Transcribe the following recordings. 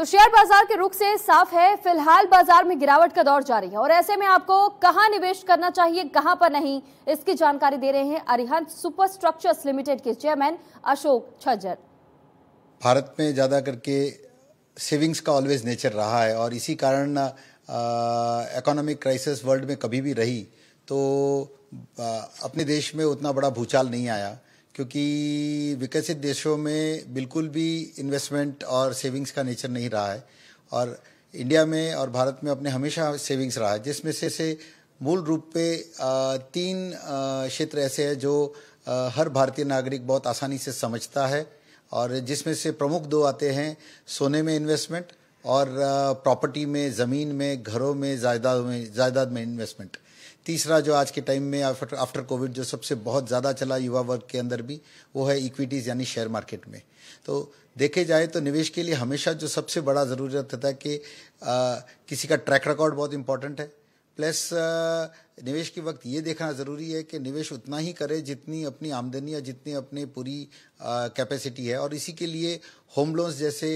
तो शेयर बाजार के रुख से साफ है फिलहाल बाजार में गिरावट का दौर जारी है और ऐसे में आपको कहां निवेश करना चाहिए कहां पर नहीं इसकी जानकारी दे रहे हैं अरिहंत सुपर स्ट्रक्चर्स लिमिटेड के चेयरमैन अशोक छज्जर भारत में ज़्यादा करके सेविंग्स का ऑलवेज नेचर रहा है और इसी कारण इकोनॉमिक क्राइसिस वर्ल्ड में कभी भी रही तो आ, अपने देश में उतना बड़ा भूचाल नहीं आया क्योंकि विकसित देशों में बिल्कुल भी इन्वेस्टमेंट और सेविंग्स का नेचर नहीं रहा है और इंडिया में और भारत में अपने हमेशा सेविंग्स रहा है जिसमें से से मूल रूप पे तीन क्षेत्र ऐसे हैं जो हर भारतीय नागरिक बहुत आसानी से समझता है और जिसमें से प्रमुख दो आते हैं सोने में इन्वेस्टमेंट और प्रॉपर्टी में ज़मीन में घरों में जायदाद में जायदाद में इन्वेस्टमेंट तीसरा जो आज के टाइम में आफ्टर कोविड जो सबसे बहुत ज़्यादा चला युवा वर्ग के अंदर भी वो है इक्विटीज़ यानी शेयर मार्केट में तो देखे जाए तो निवेश के लिए हमेशा जो सबसे बड़ा ज़रूरत होता है कि आ, किसी का ट्रैक रिकॉर्ड बहुत इंपॉर्टेंट है प्लस निवेश के वक्त ये देखना ज़रूरी है कि निवेश उतना ही करे जितनी अपनी आमदनी या जितनी अपनी पूरी कैपेसिटी है और इसी के लिए होम लोन्स जैसे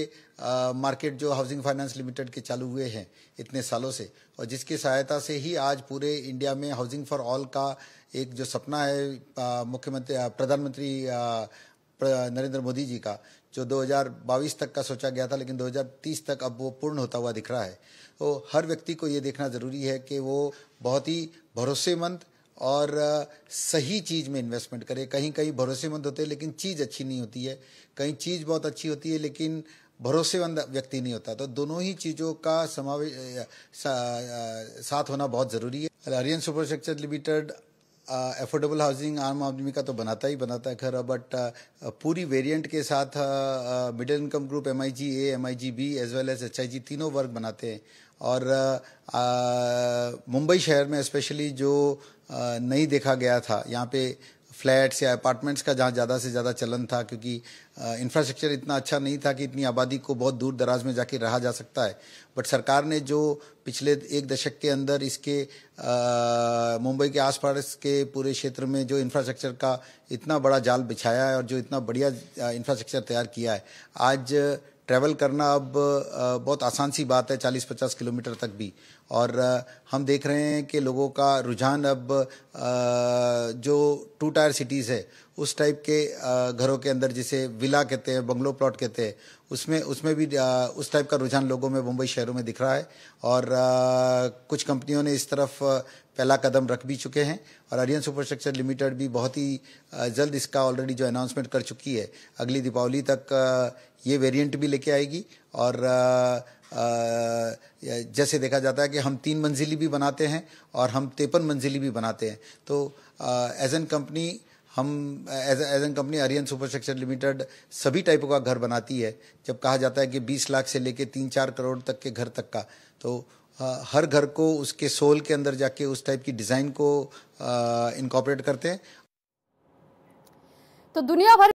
मार्केट जो हाउसिंग फाइनेंस लिमिटेड के चालू हुए हैं इतने सालों से और जिसकी सहायता से ही आज पूरे इंडिया में हाउसिंग फॉर ऑल का एक जो सपना है मुख्यमंत्री प्रधानमंत्री नरेंद्र मोदी जी का जो 2022 तक का सोचा गया था लेकिन 2030 तक अब वो पूर्ण होता हुआ दिख रहा है तो हर व्यक्ति को ये देखना ज़रूरी है कि वो बहुत ही भरोसेमंद और सही चीज़ में इन्वेस्टमेंट करे कहीं कहीं भरोसेमंद होते हैं लेकिन चीज़ अच्छी नहीं होती है कहीं चीज़ बहुत अच्छी होती है लेकिन भरोसेमंद व्यक्ति नहीं होता तो दोनों ही चीज़ों का समावेश सा, साथ होना बहुत ज़रूरी है अलारियन सुपरस्ट्रक्चर लिमिटेड अफोर्डेबल हाउसिंग आम आदमी का तो बनाता ही बनाता है खरा बट पूरी वेरिएंट के साथ middle income group M I G A M I G B as well as H I G तीनों वर्ग बनाते हैं और मुंबई शहर में स्पेशली जो नहीं देखा गया था यहाँ पे फ्लैट्स या अपार्टमेंट्स का जहाँ ज़्यादा से ज़्यादा चलन था क्योंकि इंफ्रास्ट्रक्चर इतना अच्छा नहीं था कि इतनी आबादी को बहुत दूर दराज में जाके रहा जा सकता है बट सरकार ने जो पिछले एक दशक के अंदर इसके मुंबई के आसपास के पूरे क्षेत्र में जो इंफ्रास्ट्रक्चर का इतना बड़ा जाल बिछाया है और जो इतना बढ़िया इंफ्रास्ट्रक्चर तैयार किया है आज ट्रैवल करना अब बहुत आसान सी बात है 40-50 किलोमीटर तक भी और हम देख रहे हैं कि लोगों का रुझान अब जो टू टायर सिटीज़ है उस टाइप के घरों के अंदर जिसे विला कहते हैं बंगलो प्लॉट कहते हैं उसमें उसमें भी उस टाइप का रुझान लोगों में मुंबई शहरों में दिख रहा है और कुछ कंपनियों ने इस तरफ पहला कदम रख भी चुके हैं और आर्यन सुपरस्ट्रक्चर लिमिटेड भी बहुत ही जल्द इसका ऑलरेडी जो अनाउंसमेंट कर चुकी है अगली दीपावली तक ये वेरियंट भी लेके आएगी और जैसे देखा जाता है कि हम तीन मंजिली भी बनाते हैं और हम तिरपन मंजिली भी बनाते हैं तो एज एन कंपनी हम एज एज एन कंपनी आर्यन सुपरस्ट्रक्चर लिमिटेड सभी टाइपों का घर बनाती है जब कहा जाता है कि 20 लाख से लेके तीन चार करोड़ तक के घर तक का तो हर घर को उसके सोल के अंदर जाके उस टाइप की डिज़ाइन को इनकॉपरेट करते हैं तो दुनिया भर